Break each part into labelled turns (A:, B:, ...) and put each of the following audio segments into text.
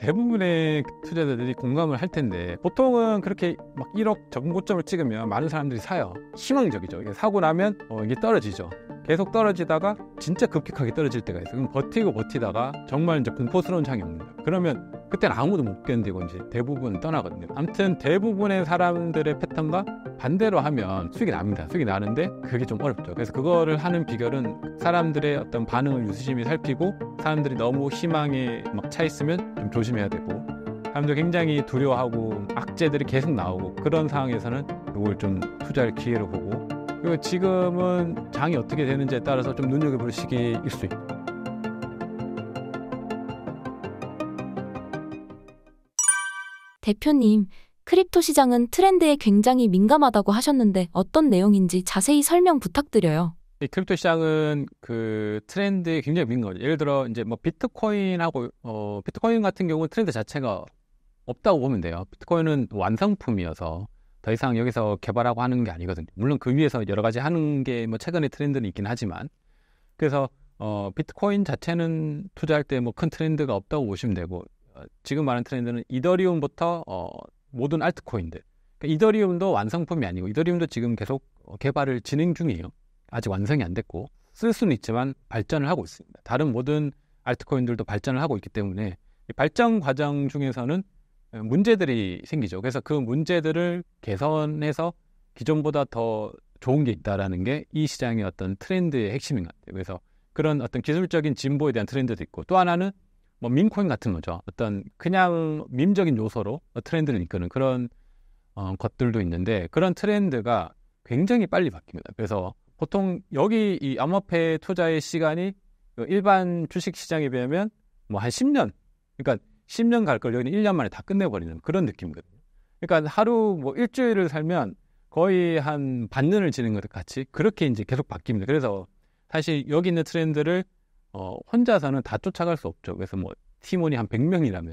A: 대부분의 투자자들이 공감을 할 텐데 보통은 그렇게 막 1억 전고점을 찍으면 많은 사람들이 사요 희망적이죠 이게 사고 나면 어, 이게 떨어지죠 계속 떨어지다가 진짜 급격하게 떨어질 때가 있어요 그럼 버티고 버티다가 정말 이제 공포스러운 장이 옵니다 그러면 그때는 아무도 못 견디고 이제 대부분 떠나거든요. 아무튼 대부분의 사람들의 패턴과 반대로 하면 수익이 납니다. 수익이 나는데 그게 좀 어렵죠. 그래서 그거를 하는 비결은 사람들의 어떤 반응을 유수심히 살피고 사람들이 너무 희망에 막차 있으면 좀 조심해야 되고 사람들 굉장히 두려워하고 악재들이 계속 나오고 그런 상황에서는 이걸 좀 투자를 기회로 보고 그리고 지금은 장이 어떻게 되는지에 따라서 좀 눈여겨볼 시기일 수 있고
B: 대표님, 크립토 시장은 트렌드에 굉장히 민감하다고 하셨는데 어떤 내용인지 자세히 설명 부탁드려요.
A: 이 크립토 시장은 그 트렌드에 굉장히 민감해요. 예를 들어 이제 뭐 비트코인하고 어 비트코인 같은 경우는 트렌드 자체가 없다고 보면 돼요. 비트코인은 완성품이어서 더 이상 여기서 개발하고 하는 게 아니거든요. 물론 그 위에서 여러 가지 하는 게 뭐 최근의 트렌드는 있긴 하지만 그래서 어 비트코인 자체는 투자할 때 뭐 큰 트렌드가 없다고 보시면 되고 어, 지금 말한 트렌드는 이더리움부터 어, 모든 알트코인들. 그러니까 이더리움도 완성품이 아니고 이더리움도 지금 계속 어, 개발을 진행 중이에요. 아직 완성이 안 됐고 쓸 수는 있지만 발전을 하고 있습니다. 다른 모든 알트코인들도 발전을 하고 있기 때문에 발전 과정 중에서는 어, 문제들이 생기죠. 그래서 그 문제들을 개선해서 기존보다 더 좋은 게 있다라는 게 이 시장의 어떤 트렌드의 핵심인 것 같아요. 그래서 그런 어떤 기술적인 진보에 대한 트렌드도 있고 또 하나는 뭐 민코인 같은 거죠. 어떤 그냥 민적인 요소로 트렌드를 이끄는 그런 어, 것들도 있는데 그런 트렌드가 굉장히 빨리 바뀝니다. 그래서 보통 여기 이 암호화폐 투자의 시간이 일반 주식 시장에 비하면 뭐 한 10년, 그러니까 10년 갈 걸 여기는 1년 만에 다 끝내버리는 그런 느낌이거든요. 그러니까 하루 뭐 일주일을 살면 거의 한 반년을 지는 것 같이 그렇게 이제 계속 바뀝니다. 그래서 사실 여기 있는 트렌드를 어, 혼자서는 다 쫓아갈 수 없죠. 그래서 뭐 팀원이 한 100명이라면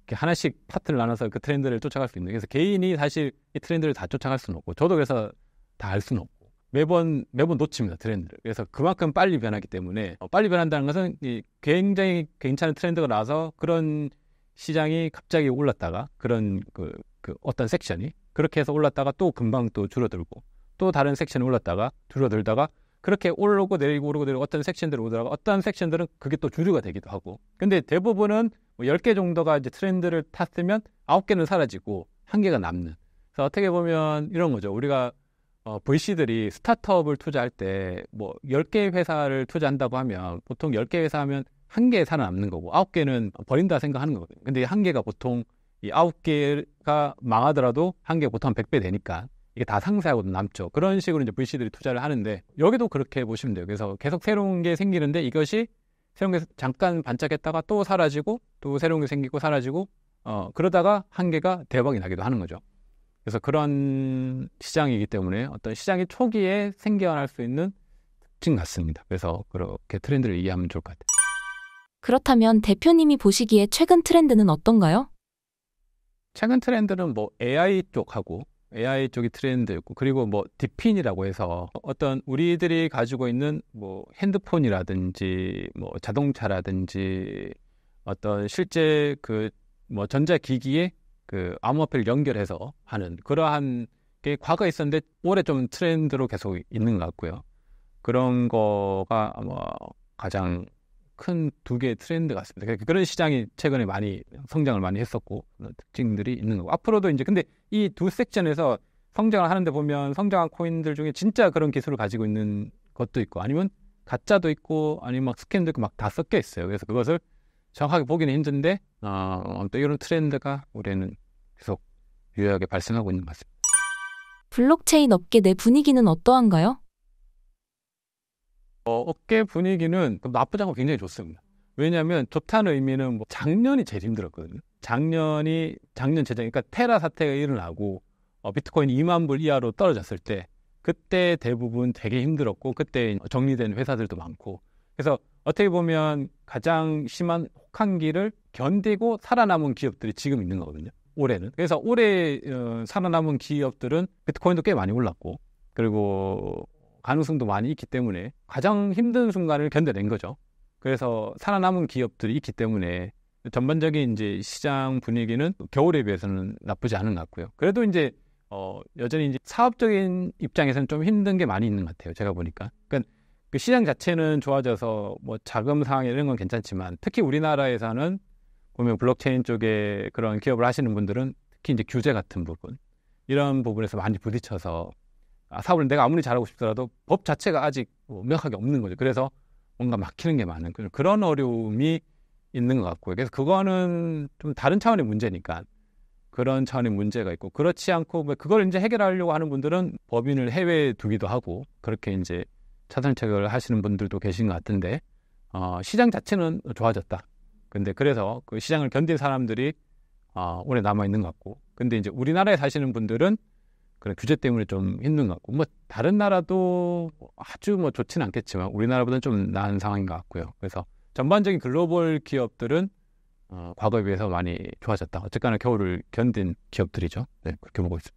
A: 이렇게 하나씩 파트를 나눠서 그 트렌드를 쫓아갈 수 있는. 그래서 개인이 사실 이 트렌드를 다 쫓아갈 수는 없고 저도 그래서 다 알 수는 없고 매번 매번 놓칩니다 트렌드를. 그래서 그만큼 빨리 변하기 때문에 어, 빨리 변한다는 것은 이 굉장히 괜찮은 트렌드가 나서 그런 시장이 갑자기 올랐다가 그런 그, 그 어떤 섹션이 그렇게 해서 올랐다가 또 금방 또 줄어들고 또 다른 섹션이 올랐다가 줄어들다가 그렇게 오르고 내리고 오르고 내리고 어떤 섹션들이 오더라고 어떤 섹션들은 그게 또 주류가 되기도 하고 근데 대부분은 뭐 10개 정도가 이제 트렌드를 탔으면 9개는 사라지고 1개가 남는 그래서 어떻게 보면 이런 거죠 우리가 어, VC들이 스타트업을 투자할 때 뭐 10개의 회사를 투자한다고 하면 보통 10개 회사 하면 1개 살아남는 거고 9개는 버린다 생각하는 거거든요 근데 1개가 보통 이 9개가 망하더라도 1개 보통 한 100배 되니까 이게 다상세하고 남죠. 그런 식으로 이제 VC들이 투자를 하는데 여기도 그렇게 보시면 돼요. 그래서 계속 새로운 게 생기는데 이것이 새로운 게 잠깐 반짝했다가 또 사라지고 또 새로운 게 생기고 사라지고 어 그러다가 한계가 대박이 나기도 하는 거죠. 그래서 그런 시장이기 때문에 어떤 시장이 초기에 생겨날 수 있는 특징 같습니다. 그래서 그렇게 트렌드를 이해하면 좋을 것 같아요.
B: 그렇다면 대표님이 보시기에 최근 트렌드는 어떤가요? 최근 트렌드는 뭐
A: AI 쪽하고 AI 쪽이 트렌드였고 그리고 뭐 디핀이라고 해서 어떤 우리들이 가지고 있는 뭐 핸드폰이라든지 뭐 자동차라든지 어떤 실제 그 뭐 전자기기에 그 암호화폐를 연결해서 하는 그러한 게 과거에 있었는데 올해 좀 트렌드로 계속 있는 것 같고요. 그런 거가 아마 가장 큰두 개의 트렌드 같습니다. 그러니까 그런 시장이 최근에 많이 성장을 많이 했었고 특징들이 있는 거고 앞으로도 이제 근데 이 두 섹션에서 성장을 하는데 보면 성장한 코인들 중에 진짜 그런 기술을 가지고 있는 것도 있고 아니면 가짜도 있고 아니면 막 스캔도 있고 막다 섞여 있어요. 그래서 그것을 정확하게 보기는 힘든데 어, 또 이런 트렌드가 올해는 계속 유효하게 발생하고 있는 것 같습니다.
B: 블록체인 업계 내 분위기는 어떠한가요?
A: 어, 어깨 분위기는 나쁘지 않고 굉장히 좋습니다. 왜냐하면 좋다는 의미는 뭐 작년이 제일 힘들었거든요. 작년이 작년 재작 그러니까 테라 사태가 일어나고 어, 비트코인 2만 불 이하로 떨어졌을 때 그때 대부분 되게 힘들었고 그때 정리된 회사들도 많고 그래서 어떻게 보면 가장 심한 혹한기를 견디고 살아남은 기업들이 지금 있는 거거든요. 올해는 그래서 올해 어, 살아남은 기업들은 비트코인도 꽤 많이 올랐고 그리고 가능성도 많이 있기 때문에 가장 힘든 순간을 견뎌낸 거죠. 그래서 살아남은 기업들이 있기 때문에 전반적인 이제 시장 분위기는 겨울에 비해서는 나쁘지 않은 것 같고요. 그래도 이제 어 여전히 이제 사업적인 입장에서는 좀 힘든 게 많이 있는 것 같아요. 제가 보니까. 그러니까 그 시장 자체는 좋아져서 뭐 자금 상황 이런 건 괜찮지만 특히 우리나라에서는 보면 블록체인 쪽에 그런 기업을 하시는 분들은 특히 이제 규제 같은 부분 이런 부분에서 많이 부딪혀서 아, 사업을 내가 아무리 잘하고 싶더라도 법 자체가 아직 뭐 명확하게 없는 거죠. 그래서 뭔가 막히는 게 많은 그런 어려움이 있는 것 같고요. 그래서 그거는 좀 다른 차원의 문제니까 그런 차원의 문제가 있고 그렇지 않고 뭐 그걸 이제 해결하려고 하는 분들은 법인을 해외에 두기도 하고 그렇게 이제 차선책을 하시는 분들도 계신 것 같은데 어, 시장 자체는 좋아졌다. 근데 그래서 그 시장을 견딜 사람들이 어, 오래 남아 있는 것 같고 근데 이제 우리나라에 사시는 분들은 그런 규제 때문에 좀 힘든 것 같고 뭐 다른 나라도 아주 뭐 좋진 않겠지만 우리나라보다는 좀 나은 상황인 것 같고요. 그래서 전반적인 글로벌 기업들은 어, 과거에 비해서 많이 좋아졌다. 어쨌거나 겨울을 견딘 기업들이죠. 네, 그렇게 보고 있습니다.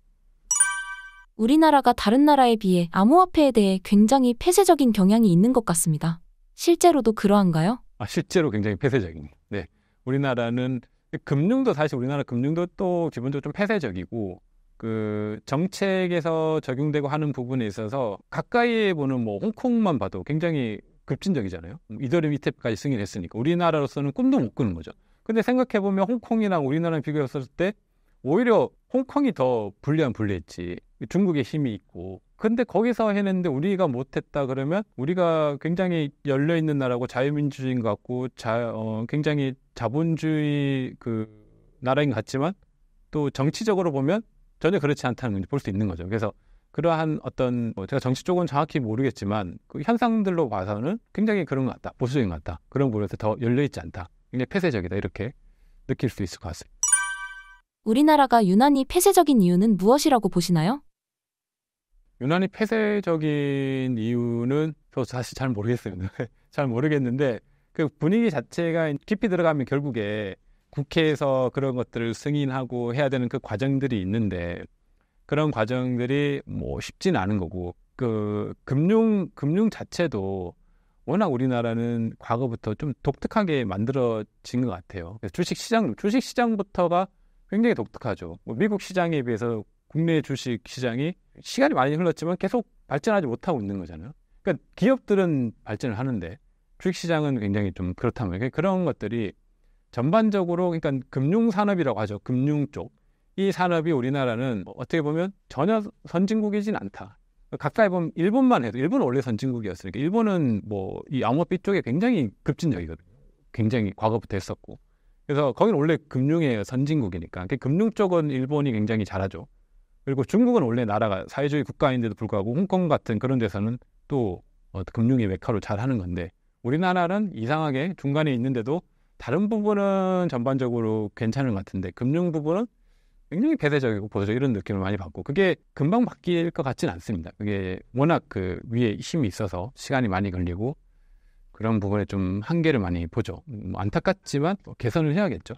B: 우리나라가 다른 나라에 비해 암호화폐에 대해 굉장히 폐쇄적인 경향이 있는 것 같습니다. 실제로도 그러한가요?
A: 아, 실제로 굉장히 폐쇄적입니다. 네. 우리나라는 금융도 사실 우리나라 금융도 또 기본적으로 좀 폐쇄적이고 그 정책에서 적용되고 하는 부분에 있어서 가까이 보는 뭐 홍콩만 봐도 굉장히 급진적이잖아요. 이더리 움이에까지 승인했으니까 우리나라로서는 꿈도 못 꾸는 거죠. 근데 생각해 보면 홍콩이랑 우리나라 비교했을 때 오히려 홍콩이 더 불리한 불리했지. 중국의 힘이 있고. 근데 거기서 해냈는데 우리가 못했다 그러면 우리가 굉장히 열려 있는 나라고 자유민주주의인 것 같고 자, 어, 굉장히 자본주의 그 나라인 것 같지만 또 정치적으로 보면 전혀 그렇지 않다는 걸 볼 수 있는 거죠. 그래서 그러한 어떤 뭐 제가 정치 쪽은 정확히 모르겠지만 그 현상들로 봐서는 굉장히 그런 것 같다, 보수적인 것 같다, 그런 부분에서 더 열려 있지 않다, 굉장히 폐쇄적이다 이렇게 느낄 수 있을 것 같습니다.
B: 우리나라가 유난히 폐쇄적인 이유는 무엇이라고 보시나요?
A: 유난히 폐쇄적인 이유는 저 사실 잘 모르겠어요. 잘 모르겠는데 그 분위기 자체가 깊이 들어가면 결국에 국회에서 그런 것들을 승인하고 해야 되는 그 과정들이 있는데 그런 과정들이 뭐 쉽진 않은 거고 그 금융 금융 자체도 워낙 우리나라는 과거부터 좀 독특하게 만들어진 것 같아요. 주식 시장 주식 시장부터가 굉장히 독특하죠. 뭐 미국 시장에 비해서 국내 주식 시장이 시간이 많이 흘렀지만 계속 발전하지 못하고 있는 거잖아요. 그러니까 기업들은 발전을 하는데 주식 시장은 굉장히 좀 그렇다면 그러니까 그런 것들이 전반적으로 그러니까 금융 산업이라고 하죠. 금융 쪽. 이 산업이 우리나라는 뭐 어떻게 보면 전혀 선진국이진 않다. 가까이 보면 일본만 해도 일본은 원래 선진국이었으니까 일본은 뭐 이 암호화폐 쪽에 굉장히 급진적이거든요. 굉장히 과거부터 했었고. 그래서 거기는 원래 금융의 선진국이니까 그러니까 금융 쪽은 일본이 굉장히 잘하죠. 그리고 중국은 원래 나라가 사회주의 국가인데도 불구하고 홍콩 같은 그런 데서는 또 어, 금융의 메카로 잘하는 건데 우리나라는 이상하게 중간에 있는데도 다른 부분은 전반적으로 괜찮은 것 같은데 금융 부분은 굉장히 배대적이고 보수적 이런 느낌을 많이 받고 그게 금방 바뀔 것 같지는 않습니다. 그게 워낙 그 위에 힘이 있어서 시간이 많이 걸리고 그런 부분에 좀 한계를 많이 보죠. 뭐 안타깝지만 뭐 개선을 해야겠죠.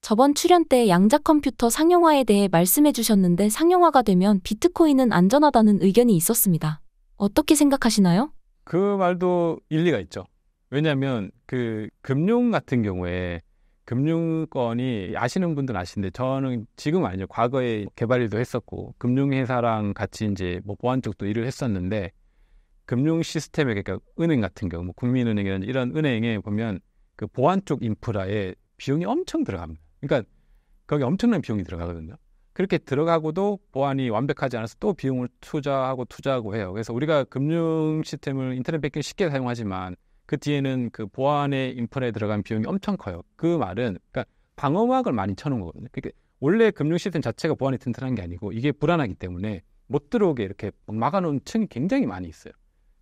B: 저번 출연 때 양자 컴퓨터 상용화에 대해 말씀해 주셨는데 상용화가 되면 비트코인은 안전하다는 의견이 있었습니다. 어떻게 생각하시나요?
A: 그 말도 일리가 있죠. 왜냐하면 그 금융 같은 경우에 금융권이 아시는 분들 아시는데 저는 지금 아니죠. 과거에 개발일도 했었고 금융회사랑 같이 이제 뭐 보안 쪽도 일을 했었는데 금융 시스템에 그러니까 은행 같은 경우 뭐 국민은행이라든지 이런 은행에 보면 그 보안 쪽 인프라에 비용이 엄청 들어갑니다. 그러니까 거기 엄청난 비용이 들어가거든요. 그렇게 들어가고도 보안이 완벽하지 않아서 또 비용을 투자하고 투자하고 해요. 그래서 우리가 금융 시스템을 인터넷 뱅킹 쉽게 사용하지만 그 뒤에는 그 보안의 인프라에 들어간 비용이 엄청 커요. 그 말은 그러니까 방어막을 많이 쳐놓은 거거든요. 그러니까 원래 금융 시스템 자체가 보안이 튼튼한 게 아니고 이게 불안하기 때문에 못 들어오게 이렇게 막아놓은 층이 굉장히 많이 있어요.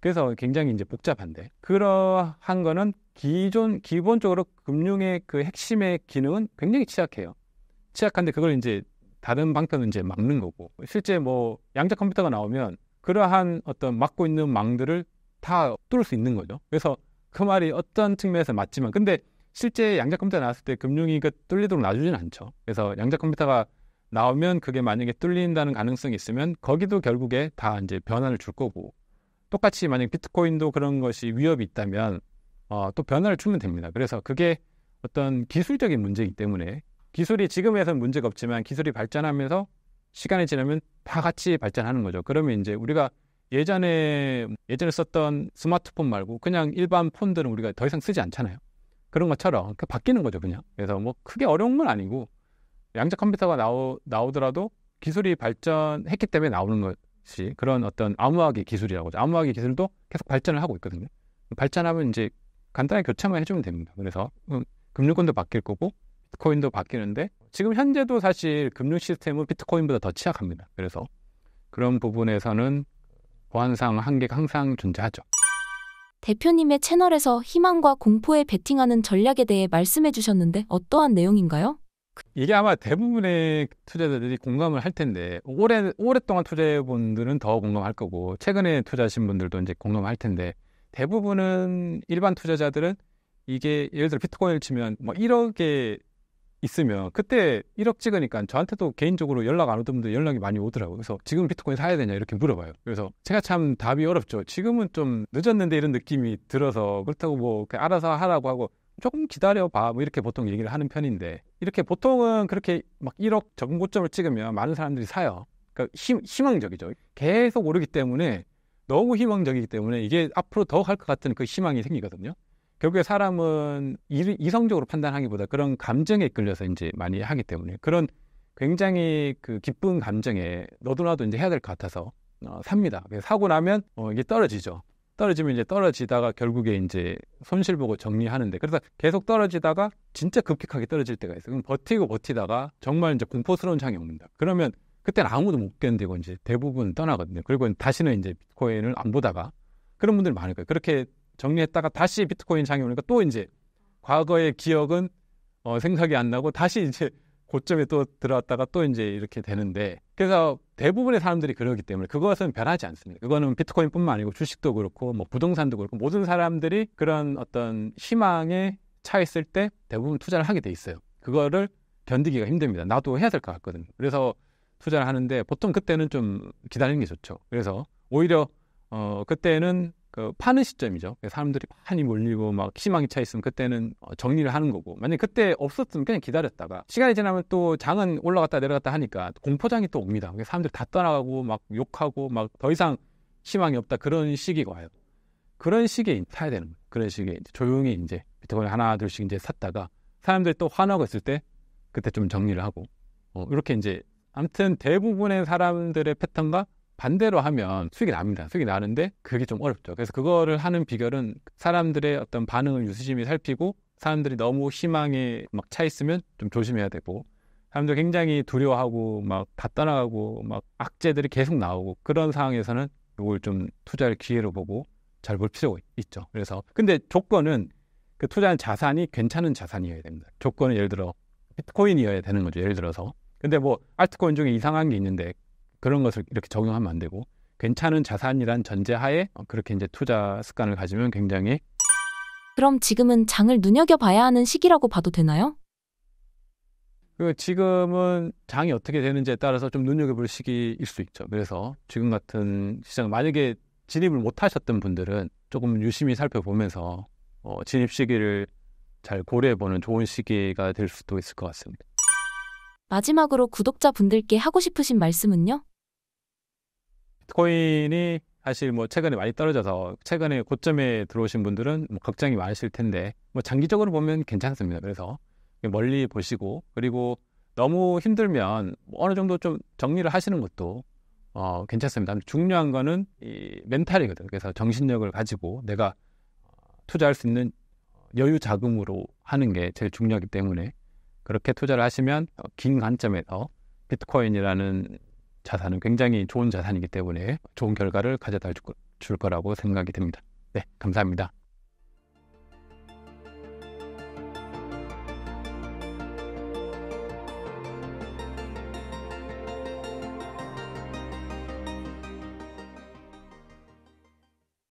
A: 그래서 굉장히 이제 복잡한데 그러한 거는 기존 기본적으로 금융의 그 핵심의 기능은 굉장히 취약해요. 취약한데 그걸 이제 다른 방편은 이제 막는 거고 실제 뭐 양자 컴퓨터가 나오면 그러한 어떤 막고 있는 망들을 다 뚫을 수 있는 거죠. 그래서 그 말이 어떤 측면에서 맞지만 근데 실제 양자 컴퓨터 나왔을 때금융위가 그 뚫리도록 놔주진 않죠. 그래서 양자 컴퓨터가 나오면 그게 만약에 뚫린다는 가능성이 있으면 거기도 결국에 다 이제 변화를 줄 거고 똑같이 만약 비트코인도 그런 것이 위협이 있다면 어, 또 변화를 주면 됩니다. 그래서 그게 어떤 기술적인 문제이기 때문에 기술이 지금에선 문제가 없지만 기술이 발전하면서 시간이 지나면 다 같이 발전하는 거죠. 그러면 이제 우리가 예전에 예전에 썼던 스마트폰 말고 그냥 일반 폰들은 우리가 더 이상 쓰지 않잖아요. 그런 것처럼 바뀌는 거죠, 그냥. 그래서 뭐 크게 어려운 건 아니고 양자 컴퓨터가 나오, 나오더라도 기술이 발전했기 때문에 나오는 것이 그런 어떤 암호화기 기술이라고 죠 암호화기 기술도 계속 발전을 하고 있거든요. 발전하면 이제 간단하게 교체만 해주면 됩니다. 그래서 음, 금융권도 바뀔 거고 비트코인도 바뀌는데 지금 현재도 사실 금융 시스템은 비트코인보다 더 취약합니다. 그래서 그런 부분에서는 보안상 한계가 항상 존재하죠.
B: 대표님의 채널에서 희망과 공포에 베팅하는 전략에 대해 말씀해 주셨는데 어떠한 내용인가요?
A: 이게 아마 대부분의 투자자들이 공감을 할 텐데 오래 오랫동안 투자해 분들은 더 공감할 거고 최근에 투자하신 분들도 이제 공감할 텐데 대부분은 일반 투자자들은 이게 예를 들어 비트코인을 치면 뭐 1억의 있으면 그때 1억 찍으니까 저한테도 개인적으로 연락 안 오던 분들 연락이 많이 오더라고요. 그래서 지금 비트코인 사야 되냐 이렇게 물어봐요. 그래서 제가 참 답이 어렵죠. 지금은 좀 늦었는데 이런 느낌이 들어서 그렇다고 뭐 알아서 하라고 하고 조금 기다려봐 뭐 이렇게 보통 얘기를 하는 편인데 이렇게 보통은 그렇게 막 1억 적은 고점을 찍으면 많은 사람들이 사요. 그러니까 희, 희망적이죠. 계속 오르기 때문에 너무 희망적이기 때문에 이게 앞으로 더 갈 것 같은 그 희망이 생기거든요. 결국에 사람은 이성적으로 판단하기보다 그런 감정에 끌려서 이제 많이 하기 때문에 그런 굉장히 그 기쁜 감정에 너도 나도 이제 해야 될 것 같아서 어, 삽니다. 사고 나면 어, 이게 떨어지죠. 떨어지면 이제 떨어지다가 결국에 이제 손실 보고 정리하는데 그래서 계속 떨어지다가 진짜 급격하게 떨어질 때가 있어요. 그럼 버티고 버티다가 정말 이제 공포스러운 장이 옵니다. 그러면 그때는 아무도 못 견디고 이제 대부분 떠나거든요. 그리고 다시는 이제 비트코인을 안 보다가 그런 분들 이 많을 거예요. 그렇게 정리했다가 다시 비트코인 장이 오니까 또 이제 과거의 기억은 어, 생각이 안 나고 다시 이제 고점에 또 들어왔다가 또 이제 이렇게 되는데 그래서 대부분의 사람들이 그러기 때문에 그것은 변하지 않습니다. 그거는 비트코인뿐만 아니고 주식도 그렇고 뭐 부동산도 그렇고 모든 사람들이 그런 어떤 희망에 차 있을 때 대부분 투자를 하게 돼 있어요. 그거를 견디기가 힘듭니다. 나도 해야 될 것 같거든. 그래서 투자를 하는데 보통 그때는 좀 기다리는 게 좋죠. 그래서 오히려 어 그때는 그 파는 시점이죠. 그러니까 사람들이 많이 몰리고 막 희망이 차 있으면 그때는 어, 정리를 하는 거고 만약 그때 없었으면 그냥 기다렸다가 시간이 지나면 또 장은 올라갔다 내려갔다 하니까 공포장이 또 옵니다. 사람들 이다 떠나가고 막 욕하고 막 더 이상 희망이 없다 그런 시기가 와요. 그런 시기에 타야 되는 거예요. 그런 시기에 이제 조용히 이제 비트코인 하나 둘씩 이제 샀다가 사람들이 또 화나고 있을 때 그때 좀 정리를 하고 어, 이렇게 이제 아무튼 대부분의 사람들의 패턴과 반대로 하면 수익이 납니다. 수익이 나는데 그게 좀 어렵죠. 그래서 그거를 하는 비결은 사람들의 어떤 반응을 유수심히 살피고 사람들이 너무 희망에 막 차 있으면 좀 조심해야 되고 사람들 굉장히 두려워하고 막 다 떠나가고 막 악재들이 계속 나오고 그런 상황에서는 이걸 좀 투자를 기회로 보고 잘 볼 필요가 있죠. 그래서 근데 조건은 그 투자한 자산이 괜찮은 자산이어야 됩니다. 조건은 예를 들어 비트코인이어야 되는 거죠. 예를 들어서 근데 뭐 알트코인 중에 이상한 게 있는데 그런 것을 이렇게 적용하면 안 되고 괜찮은 자산이란 전제하에 그렇게 이제 투자 습관을 가지면 굉장히
B: 그럼 지금은 장을 눈여겨봐야 하는 시기라고 봐도 되나요?
A: 그 지금은 장이 어떻게 되는지에 따라서 좀 눈여겨볼 시기일 수 있죠. 그래서 지금 같은 시장 만약에 진입을 못 하셨던 분들은 조금 유심히 살펴보면서 어, 진입 시기를 잘 고려해보는 좋은 시기가 될 수도 있을 것 같습니다.
B: 마지막으로 구독자분들께 하고 싶으신 말씀은요?
A: 비트코인이 사실 뭐 최근에 많이 떨어져서 최근에 고점에 들어오신 분들은 뭐 걱정이 많으실 텐데 뭐 장기적으로 보면 괜찮습니다. 그래서 멀리 보시고 그리고 너무 힘들면 뭐 어느 정도 좀 정리를 하시는 것도 어, 괜찮습니다. 중요한 거는 이 멘탈이거든요. 그래서 정신력을 가지고 내가 어, 투자할 수 있는 여유 자금으로 하는 게 제일 중요하기 때문에 그렇게 투자를 하시면 어, 긴 관점에서 비트코인이라는 자산은 굉장히 좋은 자산이기 때문에 좋은 결과를 가져다 줄 거라고 생각이 듭니다. 네, 감사합니다.